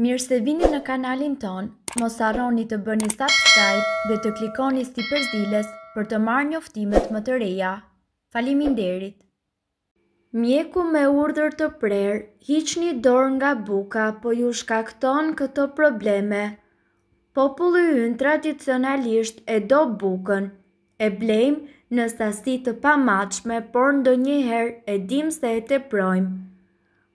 Mirë se vini në kanalin ton, mos arroni të bëni subscribe dhe të klikoni sti përzilës për të marrë një më të reja. Falimin derit! Mjeku me urdër të prerë, hiq një dorë nga buka, po ju shkakton këto probleme. Populli unë tradicionalisht e do bukën, e blejmë në sasit të pamatshme por ndo njëherë e dim se e te projmë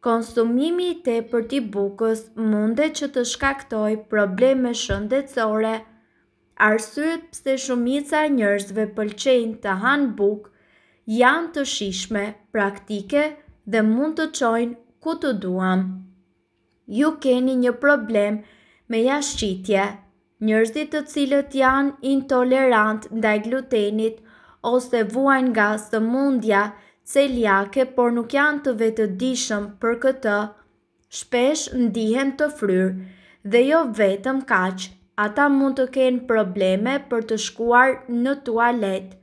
konsumimi i tepërt i bukës munde që të shkaktoj probleme shëndetësore. Arsyet pse shumica e njerëzve pëlqejnë të hanë bukë janë të shishme, praktike dhe mund të çojnë ku të duam. Ju keni një problem me jashtëqitje. Njerëzit të cilët janë intolerant ndaj glutenit ose vuajnë nga sëmundja mundja celiake, por nuk janë të vetëdijshëm për këtë, shpesh ndihem të fryrë dhe jo vetëm kaq, ata mund të kenë probleme për të shkuar në tualet,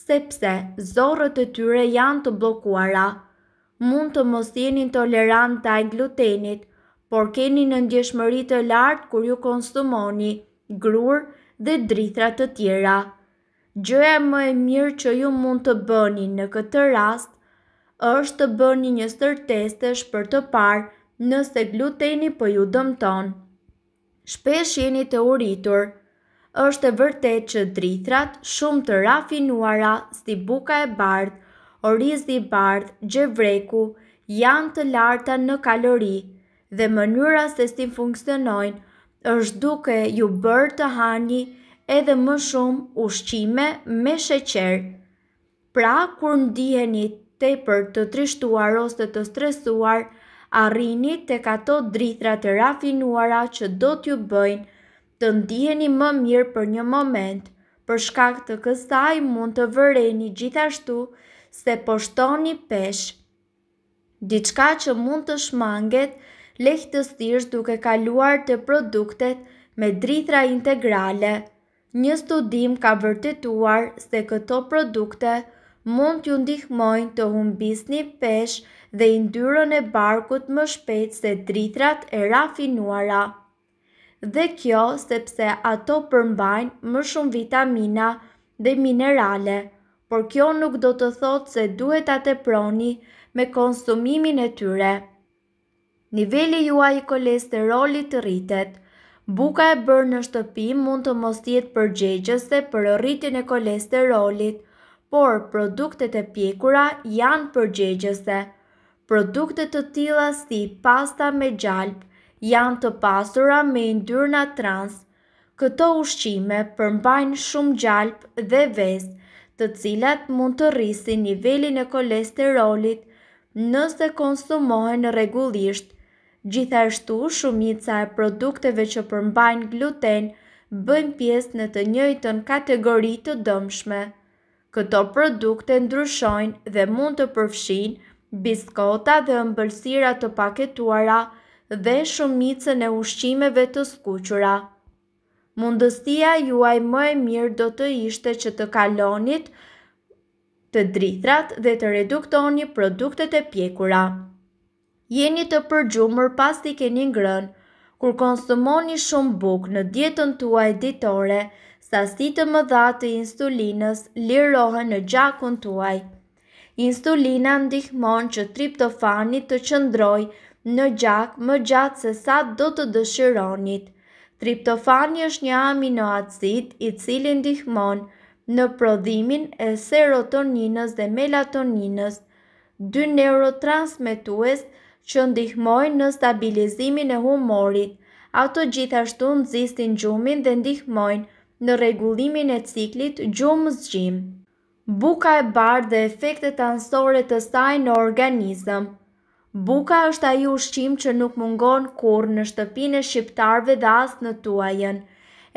sepse zorët e tyre janë të bllokuara. Mund të mos jeni tolerant e glutenit, por keni në ndjeshmëri të lartë kur ju konsumoni grur dhe drithra të tjera gjëja më e mirë që ju mund të bëni në këtë rast është të bëni një stërtestesh për të parë nëse gluteni për ju dëmton. Shpesh jeni të uritur, është e vërtet që drithrat shumë të rafinuara si buka e bardh, orizi i bardh, gjevreku, janë të larta në kalori dhe mënyra se si funksionojnë është duke ju bërë të hani edhe më shumë ushqime me sheqer. Pra, kur ndiheni te për të trishtuar ose të stresuar, arrini të kato drithra të rafinuara që do t'ju bëjnë të ndiheni më mirë për një moment, për shkak të kësaj mund të vëreni gjithashtu se poshtoni peshë. Diçka që mund të shmanget lehtësisht duke kaluar të produktet me drithra integrale – Një studim ka vërtetuar se këto produkte mund t'ju ndihmojnë të humbis një pesh dhe i e barkut më shpet se dritrat e rafinuara. Dhe kjo sepse ato përmbajnë më shumë vitamina dhe minerale, por kjo nuk do të thotë se duhet atë e proni me konsumimin e tyre. Nivelli juaj i kolesterolit rritet, Buka e bërë në shtëpi mund të mos jetë përgjegjëse për rritjen e kolesterolit, por produktet e pjekura janë përgjegjëse. Produktet të tilla si pasta me gjalp janë të pasura me yndyrna trans. Këto ushqime përmbajnë shumë gjalp dhe vezë, të cilat mund të rrisin nivelin e kolesterolit nëse konsumohen rregullisht Gjithashtu, shumica e produkteve që përmbajnë gluten bëjnë pjesë në të njëjtën kategori të dëmshme. Këto produkte ndryshojnë dhe mund të përfshin biskota dhe ëmbëlsira të paketuara dhe shumicën e ushqimeve të skuqura. Mundësia juaj më e mirë do të ishte që të kalonit të drithrat dhe të reduktoni produktet e pjekura jeni të përgjumër pas t'i keni ngrën, kur konsumoni shumë buk në dietën tuaj ditore, sasi të më dha të insulinës lirohen në gjakun tuaj. Insulina ndihmon që triptofani të qëndroj në gjak më gjatë se sa do të dëshironit. Triptofani është një aminoacid i cili ndihmon në prodhimin e serotoninës dhe melatoninës, dy neurotransmetues të që ndihmojnë në stabilizimin e humorit. Ato gjithashtu në zistin gjumin dhe ndihmojnë në regullimin e ciklit gjumës zgjim. Buka e bardë dhe efektet ansore të saj në organizëm. Buka është aju shqim që nuk mungon kur në shtëpin e shqiptarve dhe asë në tuajen.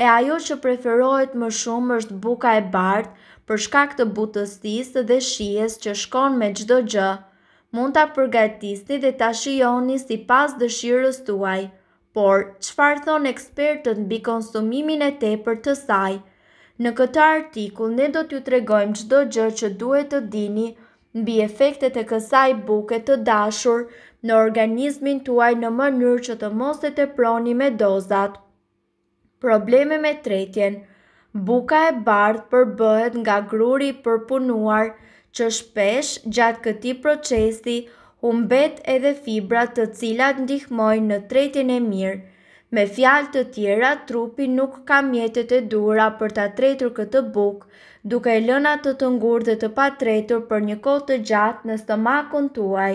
E ajo që preferohet më shumë është buka e bardë për shkak të butësisë dhe shies që shkon me gjdo gjë mund të përgatisti dhe të shioni si pas dëshirës tuaj, por qëfar thonë ekspertët në bikonsumimin e te për të saj. Në këta artikull, ne do t'ju tregojmë qdo gjë që duhet të dini në bi efektet e kësaj buke të dashur në organizmin tuaj në mënyrë që të mos e të proni me dozat. Probleme me tretjen Buka e bardhë përbëhet nga gruri përpunuar që shpesh gjatë këti procesi humbet edhe fibra të cilat ndihmojnë në tretjen e mirë. Me fjalë të tjera, trupi nuk ka mjetet e dura për ta tretur këtë buk, duke e lëna të të ngur dhe të pa tretur për një kohë të gjatë në stomakun tuaj.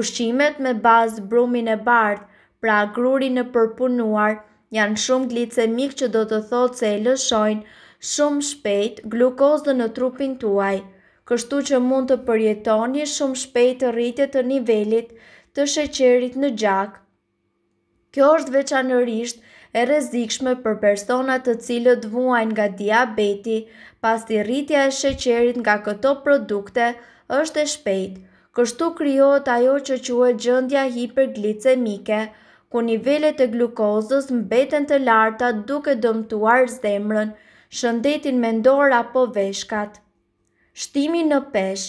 Ushqimet me bazë brumin e bardë, pra grurin në përpunuar, janë shumë glicemik mikë që do të thotë se e lëshojnë shumë shpejt glukozën në trupin tuaj kështu që mund të përjetoni shumë shpejt të rritje të nivelit të sheqerit në gjak. Kjo është veçanërisht e rrezikshme për personat të cilët vuajnë nga diabeti, pasi rritja e sheqerit nga këto produkte është e shpejtë. Kështu krijohet ajo që quhet gjendja hiperglicemike, ku nivelet e glukozës mbeten të larta duke dëmtuar zemrën, shëndetin mendor apo veshkat shtimi në pesh,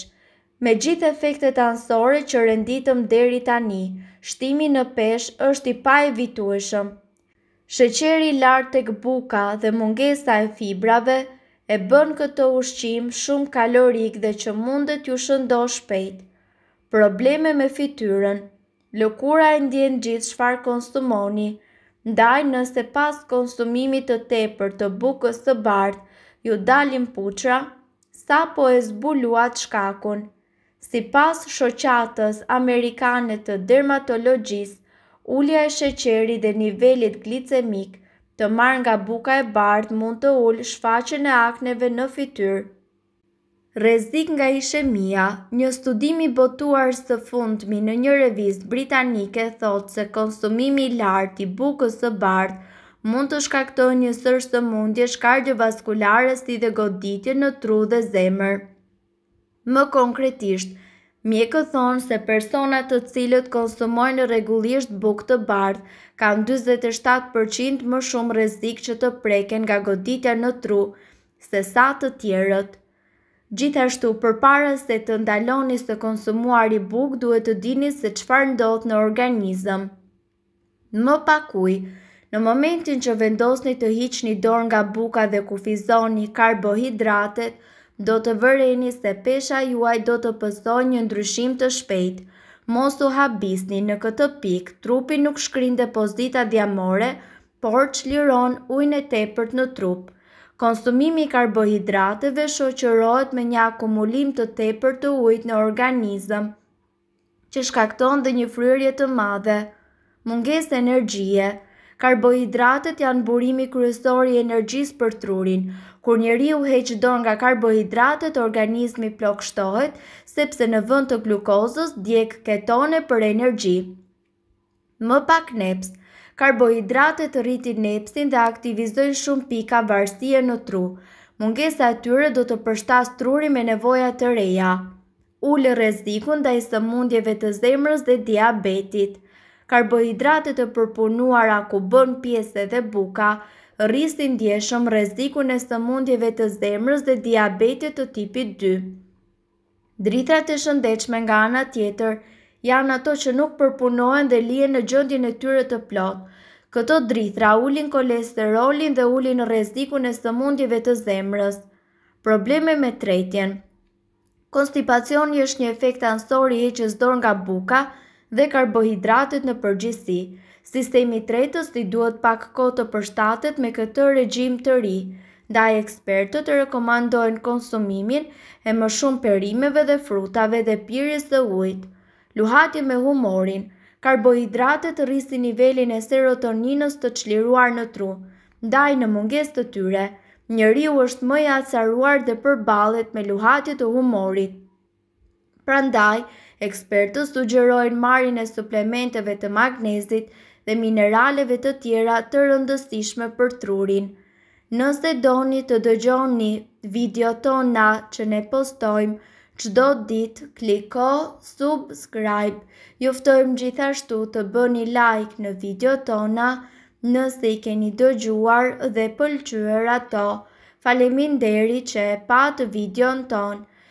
Me gjithë efektet ansore që renditëm deri tani, shtimi në peshë është i pa evitueshëm. Sheqeri lartë të këbuka dhe mungesa e fibrave e bën këto ushqim shumë kalorik dhe që mundet ju shëndo shpejt. Probleme me fityrën Lëkura e ndjen gjithë shfar konsumoni, ndaj nëse pas konsumimit të tepër të bukës të bardh, ju dalin puqra, sa po e zbuluat shkakun. Si pas shoqatës Amerikane të dermatologjis, ullja e sheqeri dhe nivellit glicemik të marrë nga buka e bardë mund të ullë shfaqen e akneve në fityr. Rezik nga ishemia, një studimi botuar së fundmi në një revist britanike thotë se konsumimi lartë i bukës së bardë mund të shkaktoj një sërë të mundje shkardjë vaskulare si dhe goditje në tru dhe zemër. Më konkretisht, mjekët thonë se personat të cilët konsumojnë regullisht buk të bardh, kanë 27% më shumë rezik që të preken nga goditja në tru, se sa të tjerët. Gjithashtu, për para se të ndaloni të konsumuar i buk, duhet të dini se qëfar ndodhë në organizëm. Më pakuj, Në momentin që vendosni të hiqni dorë nga buka dhe një karbohidratet, do të vëreni se pesha juaj do të pëson një ndryshim të shpejt. Mosu habisni në këtë pik, trupi nuk shkrin depozita diamore, por që liron ujnë e tepërt në trup. Konsumimi karbohidrateve shoqërohet me një akumulim të tepër të ujtë në organizëm, që shkakton dhe një fryrje të madhe, munges energjie, Karbohidratet janë burimi kryesori energjis për trurin. Kur njeri u heqdon nga karbohidratet, organizmi plok shtohet, sepse në vënd të glukozës djek ketone për energji. Më pak neps Karbohidratet rritin nepsin dhe aktivizojnë shumë pika varsie në tru. Mungesa atyre do të përshtas truri me nevoja të reja. Ullë rezikun dhe i së mundjeve të zemrës dhe diabetit karbohidratet të përpunuara ku bën pjesë dhe buka, rristin djeshëm rezikun e sëmundjeve të zemrës dhe diabetit të tipit 2. Drithrat të shëndechme nga ana tjetër janë ato që nuk përpunohen dhe lije në gjëndin e tyre të plot. Këto dritra ulin kolesterolin dhe ulin rezikun e sëmundjeve të zemrës. Probleme me tretjen Konstipacion është një efekt ansori e që zdor nga buka, dhe karbohidratet në përgjithësi. Sistemi i tretës i duhet pak kohë të përshtatet me këtë regjim të ri. Ndaj ekspertët të rekomandojnë konsumimin e më shumë perimeve dhe frutave dhe pirjes dhe ujtë. Luhati me humorin, karbohidratet rrisi nivelin e serotoninës të qliruar në tru. Ndaj në munges të tyre, njëri u është më i acaruar dhe përbalet me luhatje të humorit. Prandaj, ndaj, ekspertët sugjerojnë marin e suplementeve të magnezit dhe mineraleve të tjera të rëndësishme për trurin. Nëse doni të dëgjoni video tona që ne postojmë, qdo dit kliko subscribe, juftojmë gjithashtu të bëni like në video tona nëse i keni dëgjuar dhe pëlqyër ato. Falemin deri që e patë video në tonë.